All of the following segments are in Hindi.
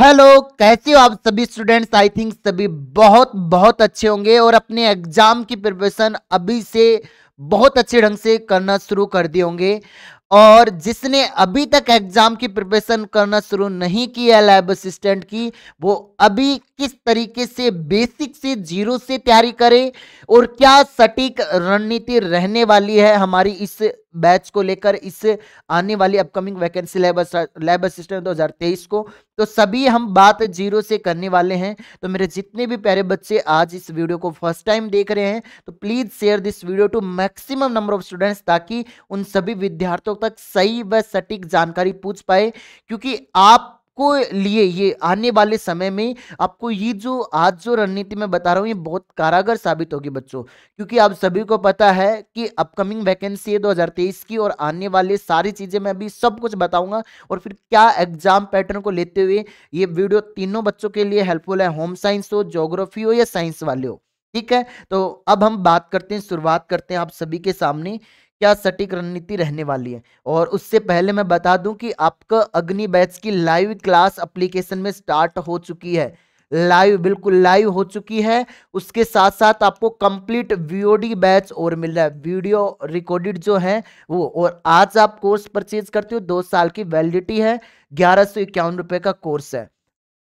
हेलो कैसे हो आप सभी स्टूडेंट्स आई थिंक सभी बहुत बहुत अच्छे होंगे और अपने एग्जाम की प्रिपरेशन अभी से बहुत अच्छे ढंग से करना शुरू कर दिए होंगे और जिसने अभी तक एग्जाम की प्रिपरेशन करना शुरू नहीं किया है लैब असिस्टेंट की वो अभी किस तरीके से बेसिक से जीरो से तैयारी करे और क्या सटीक रणनीति रहने वाली है हमारी इस बैच को लेकर इस आने वाली अपकमिंग वैकेंसी लैब असिस्टेंट 2023 को तो सभी हम बात जीरो से करने वाले हैं तो मेरे जितने भी प्यारे बच्चे आज इस वीडियो को फर्स्ट टाइम देख रहे हैं तो please share this video to maximum number of students ताकि उन सभी विद्यार्थियों तक सही व सटीक जानकारी पूछ पाए क्योंकि आप आपको लिए ये आने वाले समय में आपको ये जो आज जो रणनीति मैं बता रहा हूँ ये बहुत कारागर साबित होगी बच्चों क्योंकि आप सभी को पता है कि अपकमिंग वैकेंसी है दो की और आने वाले सारी चीज़ें मैं अभी सब कुछ बताऊंगा और फिर क्या एग्जाम पैटर्न को लेते हुए ये वीडियो तीनों बच्चों के लिए हेल्पफुल है होम साइंस हो जोग्राफी हो या साइंस वाले हो ठीक है तो अब हम बात करते हैं शुरुआत करते हैं आप सभी के सामने क्या सटीक रणनीति रहने वाली है और उससे पहले मैं बता दूं कि आपका अग्नि बैच की लाइव क्लास अप्लीकेशन में स्टार्ट हो चुकी है लाइव बिल्कुल लाइव हो चुकी है उसके साथ साथ आपको कंप्लीट वीओडी बैच और मिल रहा है वीडियो रिकॉर्डेड जो है वो और आज आप कोर्स परचेज करते हो दो साल की वैलिडिटी है ग्यारह सौ इक्यावन रुपये का कोर्स है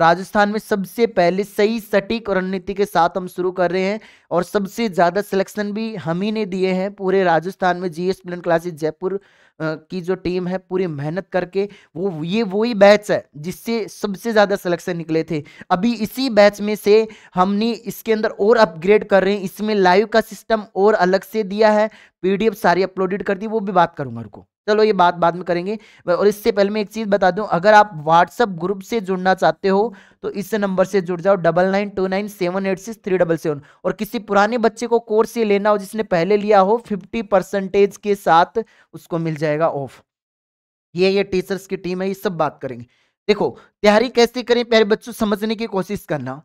राजस्थान में सबसे पहले सही सटीक रणनीति के साथ हम शुरू कर रहे हैं और सबसे ज़्यादा सिलेक्शन भी हम ही ने दिए हैं पूरे राजस्थान में G S planet classes Jaipur की जो टीम है पूरी मेहनत करके वो ये वही बैच है जिससे सबसे ज़्यादा सिलेक्शन निकले थे अभी इसी बैच में से हमने इसके अंदर और अपग्रेड कर रहे हैं इसमें लाइव का सिस्टम और अलग से दिया है पीडीएफ सारी अपलोडेड कर दी वो भी बात करूंगा रुको चलो ये बात बाद में करेंगे और इससे पहले मैं एक चीज़ बता दूं अगर आप व्हाट्सअप ग्रुप से जुड़ना चाहते हो तो इस नंबर से जुड़ जाओ double nine two nine seven eight six three double seven और किसी पुराने बच्चे को कोर्स ये लेना हो जिसने पहले लिया हो फिफ्टी परसेंटेज के साथ उसको मिल जाएगा ऑफ ये ये टीचर्स की टीम है ये सब बात करेंगे देखो तैयारी कैसे करें प्यारे बच्चों समझने की कोशिश करना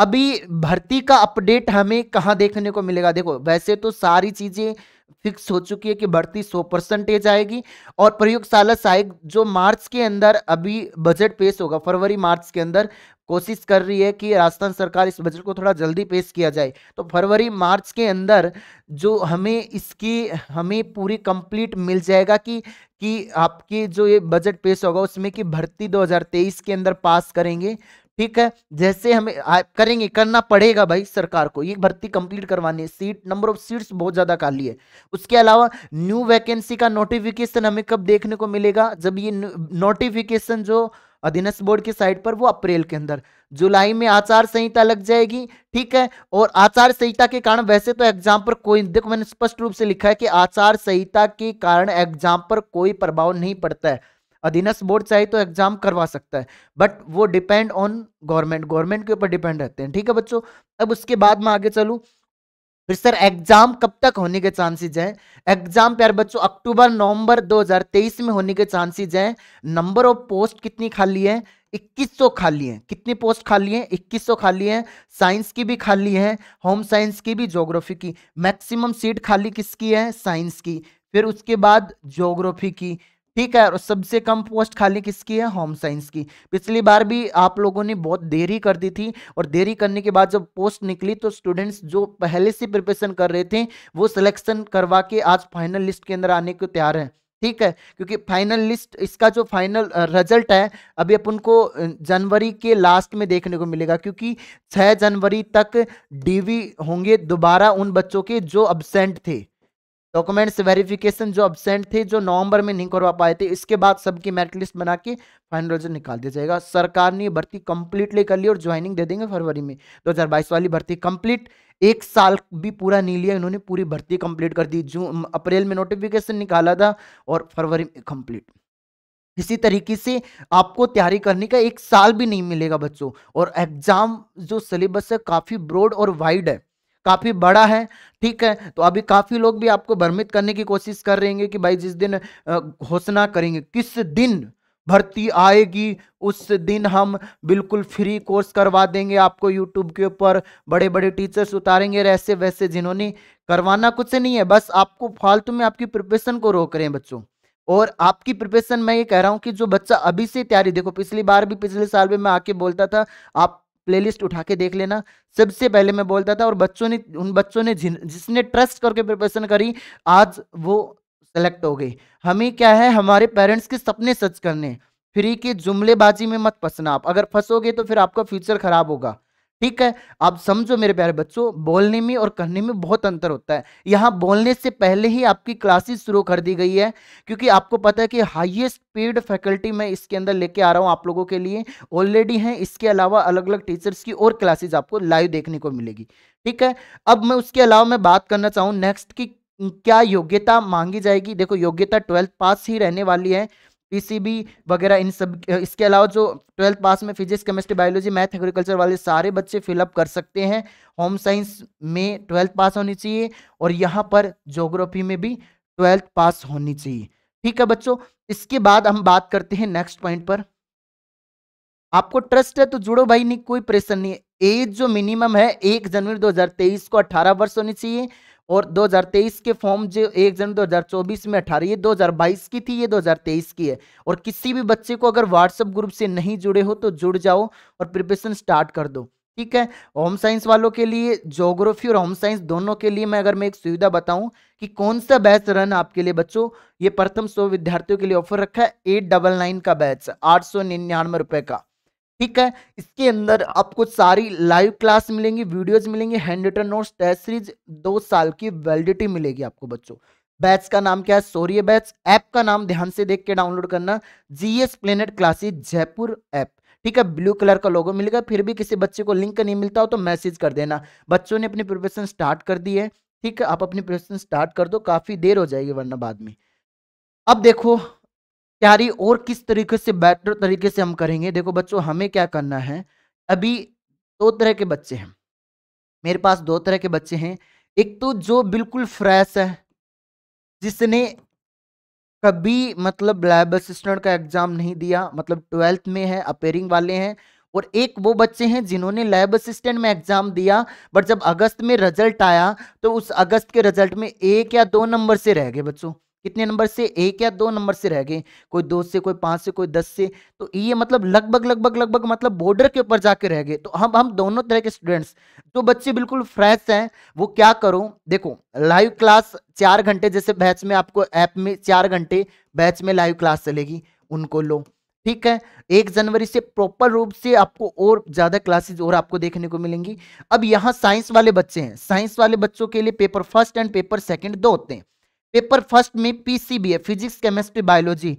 अभी भर्ती का अपडेट हमें कहाँ देखने को मिलेगा देखो वैसे तो सारी चीज़ें फिक्स हो चुकी है कि भर्ती सौ परसेंटेज आएगी और प्रयोगशाला सहायक जो मार्च के अंदर अभी बजट पेश होगा फरवरी मार्च के अंदर कोशिश कर रही है कि राजस्थान सरकार इस बजट को थोड़ा जल्दी पेश किया जाए तो फरवरी मार्च के अंदर जो हमें इसकी हमें पूरी कंप्लीट मिल जाएगा कि कि आपके जो ये बजट पेश होगा उसमें कि भर्ती 2023 के अंदर पास करेंगे ठीक है जैसे हमें करेंगे करना पड़ेगा भाई सरकार को ये भर्ती कंप्लीट करवानी है सीट नंबर ऑफ सीट्स बहुत ज़्यादा खाली है उसके अलावा न्यू वैकेंसी का नोटिफिकेशन हमें कब देखने को मिलेगा जब ये नोटिफिकेशन जो अधीनस्थ बोर्ड की साइट पर वो अप्रैल के अंदर जुलाई में आचार संहिता लग जाएगी ठीक है और आचार संहिता के कारण वैसे तो एग्जाम पर कोई देखो मैंने स्पष्ट रूप से लिखा है कि आचार संहिता के कारण एग्जाम पर कोई प्रभाव नहीं पड़ता है अधीनस्थ बोर्ड चाहे तो एग्जाम करवा सकता है बट वो डिपेंड ऑन गवर्नमेंट गवर्नमेंट के ऊपर डिपेंड रहते हैं ठीक है बच्चों अब उसके बाद मैं आगे चलू फिर सर एग्जाम कब तक होने के चांसेज हैं एग्जाम प्यार बच्चों अक्टूबर नवंबर 2023 में होने के चांसेज हैं नंबर ऑफ पोस्ट कितनी खाली है 2100 खाली हैं कितनी पोस्ट खाली हैं 2100 खाली हैं साइंस की भी खाली है होम साइंस की भी ज्योग्राफी की मैक्सिमम सीट खाली किसकी है साइंस की फिर उसके बाद ज्योग्राफी की ठीक है और सबसे कम पोस्ट खाली किसकी है होम साइंस की पिछली बार भी आप लोगों ने बहुत देरी कर दी थी और देरी करने के बाद जब पोस्ट निकली तो स्टूडेंट्स जो पहले से प्रिपरेशन कर रहे थे वो सिलेक्शन करवा के आज फाइनल लिस्ट के अंदर आने को तैयार है ठीक है क्योंकि फाइनल लिस्ट इसका जो फाइनल रिजल्ट है अभी अपन को जनवरी के लास्ट में देखने को मिलेगा क्योंकि 6 जनवरी तक डीवी होंगे दोबारा उन बच्चों के जो अब्सेंट थे डॉक्यूमेंट्स वेरिफिकेशन जो अब्सेंट थे जो नवंबर में नहीं करवा पाए थे इसके बाद सबकी मेरिट लिस्ट बना के फाइनल रिजल्ट निकाल दिया जाएगा सरकार ने भर्ती कंप्लीटली कर ली और ज्वाइनिंग दे देंगे फरवरी में 2022 वाली भर्ती कंप्लीट एक साल भी पूरा नहीं लिया इन्होंने पूरी भर्ती कंप्लीट कर दी जून अप्रैल में नोटिफिकेशन निकाला था और फरवरी में कंप्लीट इसी तरीके से आपको तैयारी करने का एक साल भी नहीं मिलेगा बच्चों और एग्जाम जो सिलेबस है काफ़ी ब्रॉड और वाइड है काफ़ी बड़ा है ठीक है तो अभी काफ़ी लोग भी आपको भ्रमित करने की कोशिश कर रहे हैं कि भाई जिस दिन घोषणा करेंगे किस दिन भर्ती आएगी उस दिन हम बिल्कुल फ्री कोर्स करवा देंगे आपको यूट्यूब के ऊपर बड़े बड़े टीचर्स उतारेंगे ऐसे वैसे जिन्होंने करवाना कुछ नहीं है बस आपको फालतू में आपकी प्रिपरेशन को रोक रहे हैं बच्चों और आपकी प्रिपरेशन मैं ये कह रहा हूँ कि जो बच्चा अभी से तैयारी देखो पिछली बार भी पिछले साल भी मैं आके बोलता था आप प्लेलिस्ट उठा के देख लेना सबसे पहले मैं बोलता था और बच्चों ने उन बच्चों ने जिसने ट्रस्ट करके प्रिपरेशन करी आज वो सेलेक्ट हो गई हमें क्या है हमारे पेरेंट्स के सपने सच करने फ्री के जुमलेबाजी में मत फंसना आप अगर फंसोगे तो फिर आपका फ्यूचर खराब होगा ठीक है आप समझो मेरे प्यारे बच्चों बोलने में और कहने में बहुत अंतर होता है यहाँ बोलने से पहले ही आपकी क्लासेस शुरू कर दी गई है क्योंकि आपको पता है कि हाईएस्ट पेड फैकल्टी मैं इसके अंदर लेके आ रहा हूँ आप लोगों के लिए ऑलरेडी हैं इसके अलावा अलग अलग टीचर्स की और क्लासेज आपको लाइव देखने को मिलेगी ठीक है अब मैं उसके अलावा मैं बात करना चाहूँ नेक्स्ट की क्या योग्यता मांगी जाएगी देखो योग्यता ट्वेल्थ पास ही रहने वाली है पीसीबी वगैरह इन सब इसके अलावा जो ट्वेल्थ पास में physics chemistry biology math agriculture वाले सारे बच्चे फिलअप कर सकते हैं होम साइंस में ट्वेल्थ पास होनी चाहिए और यहाँ पर जोग्राफी में भी ट्वेल्थ पास होनी चाहिए ठीक है बच्चों इसके बाद हम बात करते हैं नेक्स्ट पॉइंट पर आपको ट्रस्ट है तो जुड़ो भाई नहीं कोई प्रेशर नहीं है एज जो मिनिमम है एक जनवरी 2023 को 18 वर्ष होनी चाहिए और 2023 के फॉर्म जो एक जन 2024 में अठारह ये 2022 की थी ये 2023 की है और किसी भी बच्चे को अगर व्हाट्सअप ग्रुप से नहीं जुड़े हो तो जुड़ जाओ और प्रिपरेशन स्टार्ट कर दो ठीक है होम साइंस वालों के लिए जोग्राफी और होम साइंस दोनों के लिए मैं अगर मैं एक सुविधा बताऊं कि कौन सा बैच रन आपके लिए बच्चों ये प्रथम सौ विद्यार्थियों के लिए ऑफर रखा है एट डबल नाइन का बैच आठ सौ निन्यानवे रुपये का ठीक है इसके अंदर आपको सारी लाइव क्लास मिलेंगी वीडियोज मिलेंगे handwritten notes test series दो साल की वैलिडिटी मिलेगी आपको बच्चों बैच का नाम क्या है सोरिय बैच ऐप का नाम ध्यान से देख के डाउनलोड करना GS planet classes Jaipur app ठीक है ब्लू कलर का लोगो मिलेगा फिर भी किसी बच्चे को लिंक नहीं मिलता हो तो मैसेज कर देना बच्चों ने अपनी प्रिपरेशन स्टार्ट कर दी है ठीक है आप अपनी प्रिपरेशन स्टार्ट कर दो काफ़ी देर हो जाएगी वरना बाद में अब देखो तैयारी और किस तरीके से बेटर तरीके से हम करेंगे देखो बच्चों हमें क्या करना है अभी दो तरह के बच्चे हैं मेरे पास दो तरह के बच्चे हैं एक तो जो बिल्कुल फ्रेश है जिसने कभी मतलब लैब असिस्टेंट का एग्ज़ाम नहीं दिया मतलब ट्वेल्थ में है अपेयरिंग वाले हैं और एक वो बच्चे हैं जिन्होंने लैब असिस्टेंट में एग्ज़ाम दिया बट जब अगस्त में रिजल्ट आया तो उस अगस्त के रिजल्ट में एक या दो नंबर से रह गए बच्चों कितने नंबर से एक या दो नंबर से रह गए कोई दो से कोई पांच से कोई दस से तो ये मतलब लगभग लगभग लगभग मतलब बॉर्डर के ऊपर जाके रह गए तो हम हम दोनों तरह के स्टूडेंट्स जो बच्चे बिल्कुल फ्रेश हैं वो क्या करो देखो लाइव क्लास चार घंटे जैसे बैच में आपको ऐप में चार घंटे बैच में लाइव क्लास चलेगी उनको लो ठीक है एक जनवरी से प्रॉपर रूप से आपको और ज़्यादा क्लासेज और आपको देखने को मिलेंगी अब यहाँ साइंस वाले बच्चे हैं साइंस वाले बच्चों के लिए paper first and paper second दो होते हैं पेपर फर्स्ट में है physics chemistry biology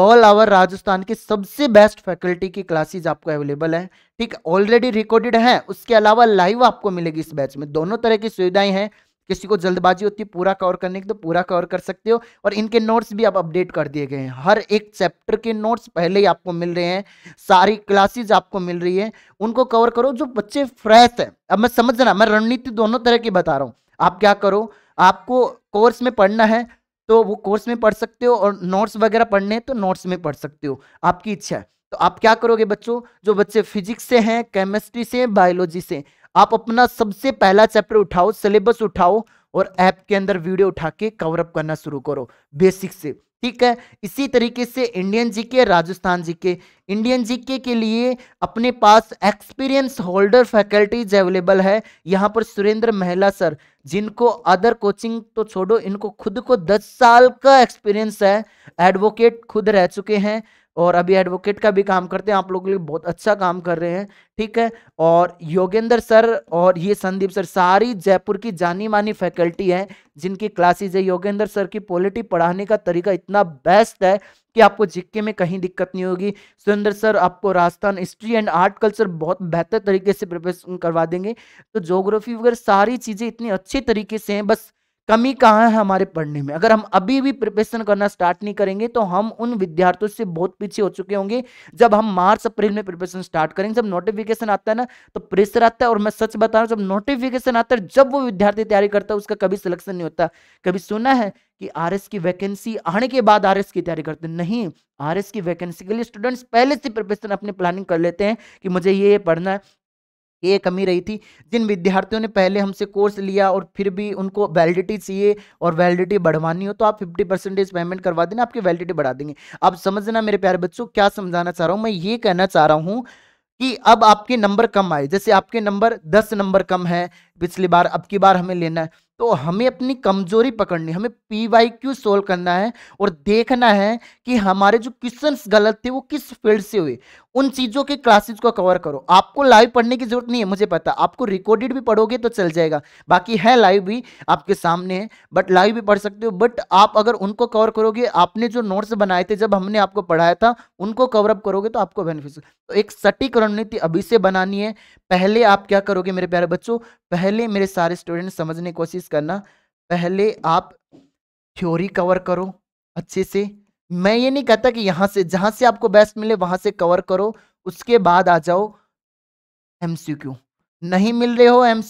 all our Rajasthan की सबसे बेस्ट फैकल्टी की क्लासेज आपको अवेलेबल है ठीक ऑलरेडी रिकॉर्डेड है उसके अलावा लाइव आपको मिलेगी इस बैच में दोनों तरह की सुविधाएं हैं किसी को जल्दबाजी होती है पूरा कवर करने की तो पूरा कवर कर सकते हो और इनके नोट्स भी आप अपडेट कर दिए गए हैं हर एक चैप्टर के नोट्स पहले ही आपको मिल रहे हैं सारी क्लासेज आपको मिल रही है उनको कवर करो जो बच्चे फ्रेश है अब मैं समझ रहा मैं रणनीति दोनों तरह की बता रहा हूँ आप क्या करो आपको कोर्स में पढ़ना है तो वो कोर्स में पढ़ सकते हो और नोट्स वगैरह पढ़ने हैं तो नोट्स में पढ़ सकते हो आपकी इच्छा है तो आप क्या करोगे बच्चों जो बच्चे फिजिक्स से हैं केमिस्ट्री से बायोलॉजी से आप अपना सबसे पहला चैप्टर उठाओ सिलेबस उठाओ और ऐप के अंदर वीडियो उठा के कवर अप करना शुरू करो बेसिक से ठीक है इसी तरीके से Indian GK Rajasthan GK Indian GK के लिए अपने पास एक्सपीरियंस होल्डर फैकल्टीज अवेलेबल है यहाँ पर सुरेंद्र महला सर जिनको अदर कोचिंग तो छोड़ो इनको खुद को दस साल का एक्सपीरियंस है एडवोकेट खुद रह चुके हैं और अभी एडवोकेट का भी काम करते हैं आप लोगों के लिए बहुत अच्छा काम कर रहे हैं ठीक है और योगेंद्र सर और ये संदीप सर सारी जयपुर की जानी मानी फैकल्टी है जिनकी क्लासेज है योगेंद्र सर की पॉलिटी पढ़ाने का तरीका इतना बेस्ट है कि आपको जिक्के में कहीं दिक्कत नहीं होगी सुरेंद्र सर आपको Rajasthan history and art culture बहुत बेहतर तरीके से प्रिपरेशन करवा देंगे तो जोग्राफी वगैरह सारी चीज़ें इतनी अच्छे तरीके से हैं बस कमी कहाँ है हमारे पढ़ने में अगर हम अभी भी प्रिपरेशन करना स्टार्ट नहीं करेंगे तो हम उन विद्यार्थियों से बहुत पीछे हो चुके होंगे जब हम मार्च अप्रैल में प्रिपरेशन स्टार्ट करेंगे जब नोटिफिकेशन आता है ना तो प्रेशर आता है और मैं सच बता रहा हूँ जब नोटिफिकेशन आता है जब वो विद्यार्थी तैयारी करता है उसका कभी सिलेक्शन नहीं होता कभी सुना है कि आर की वैकेंसी आने के बाद आर की तैयारी करते नहीं आर की वैकेंसी के लिए स्टूडेंट्स पहले से प्रिपरेशन अपनी प्लानिंग कर लेते हैं कि मुझे ये पढ़ना है ये कमी रही थी जिन विद्यार्थियों ने पहले हमसे कोर्स लिया और फिर भी उनको वैलिडिटी चाहिए और वैलिडिटी बढ़वानी हो तो आप फिफ्टी परसेंटेज पेमेंट करवा देना आपकी वैलिडिटी बढ़ा देंगे आप समझना मेरे प्यारे बच्चों क्या समझाना चाह रहा हूँ मैं ये कहना चाह रहा हूँ कि अब आपके नंबर कम आए जैसे आपके नंबर दस नंबर कम है पिछली बार अब की बार हमें लेना है तो हमें अपनी कमजोरी पकड़नी हमें पी वाई क्यू सोल्व करना है और देखना है कि हमारे जो क्वेश्चन गलत थे वो किस फील्ड से हुए उन चीज़ों के क्लासेज को कवर करो आपको लाइव पढ़ने की जरूरत नहीं है मुझे पता आपको रिकॉर्डेड भी पढ़ोगे तो चल जाएगा बाकी है लाइव भी आपके सामने है बट लाइव भी पढ़ सकते हो बट आप अगर उनको कवर करोगे आपने जो नोट्स बनाए थे जब हमने आपको पढ़ाया था उनको कवर अप करोगे तो आपको बेनिफिट तो एक सटीक रणनीति अभी से बनानी है पहले आप क्या करोगे मेरे प्यारे बच्चों पहले मेरे सारे स्टूडेंट समझने की कोशिश करना पहले आप थ्योरी कवर करो अच्छे से मैं ये नहीं कहता कि यहाँ से जहाँ से आपको बेस्ट मिले वहाँ से कवर करो उसके बाद आ जाओ एम नहीं मिल रहे हो एम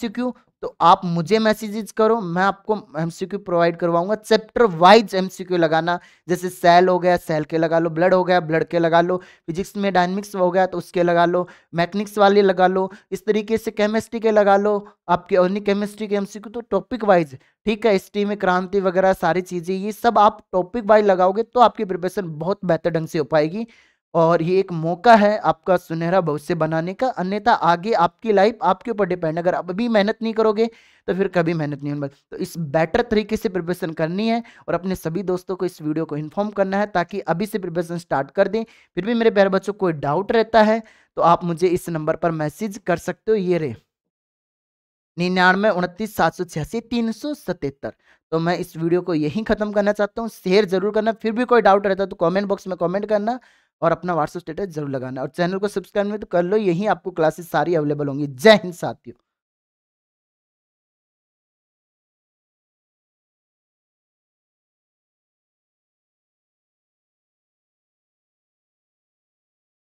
तो आप मुझे मैसेजेस करो मैं आपको एमसीक्यू प्रोवाइड करवाऊंगा चैप्टर वाइज एमसीक्यू लगाना जैसे सेल हो गया सेल के लगा लो ब्लड हो गया ब्लड के लगा लो फिजिक्स में डायनमिक्स हो गया तो उसके लगा लो मैकेनिक्स वाले लगा लो इस तरीके से केमिस्ट्री के लगा लो आपके ओनली केमिस्ट्री के एमसीक्यू तो टॉपिक वाइज ठीक है हिस्ट्री में क्रांति वगैरह सारी चीज़ें ये सब आप टॉपिक वाइज लगाओगे तो आपकी प्रिपरेशन बहुत बेहतर ढंग से हो पाएगी और ये एक मौका है आपका सुनहरा भविष्य बनाने का अन्यथा आगे आपकी लाइफ आपके ऊपर डिपेंड अगर आप अभी मेहनत नहीं करोगे तो फिर कभी मेहनत नहीं होने तो इस बेटर तरीके से प्रिपरेशन करनी है और अपने सभी दोस्तों को इस वीडियो को इन्फॉर्म करना है ताकि अभी से प्रिपरेशन स्टार्ट कर दें फिर भी मेरे प्यारे बच्चों कोई डाउट रहता है तो आप मुझे इस नंबर पर मैसेज कर सकते हो ये रे निन्यानवे उनतीस सात सौ छियासी तीन सौ सतहत्तर तो मैं इस वीडियो को यहीं ख़त्म करना चाहता हूँ शेयर जरूर करना फिर भी कोई डाउट रहता है तो कमेंट बॉक्स में कमेंट करना और अपना व्हाट्सअप स्टेटस जरूर लगाना और चैनल को सब्सक्राइब नहीं तो कर लो यही आपको क्लासेस सारी अवेलेबल होंगी जय हिंद साथियों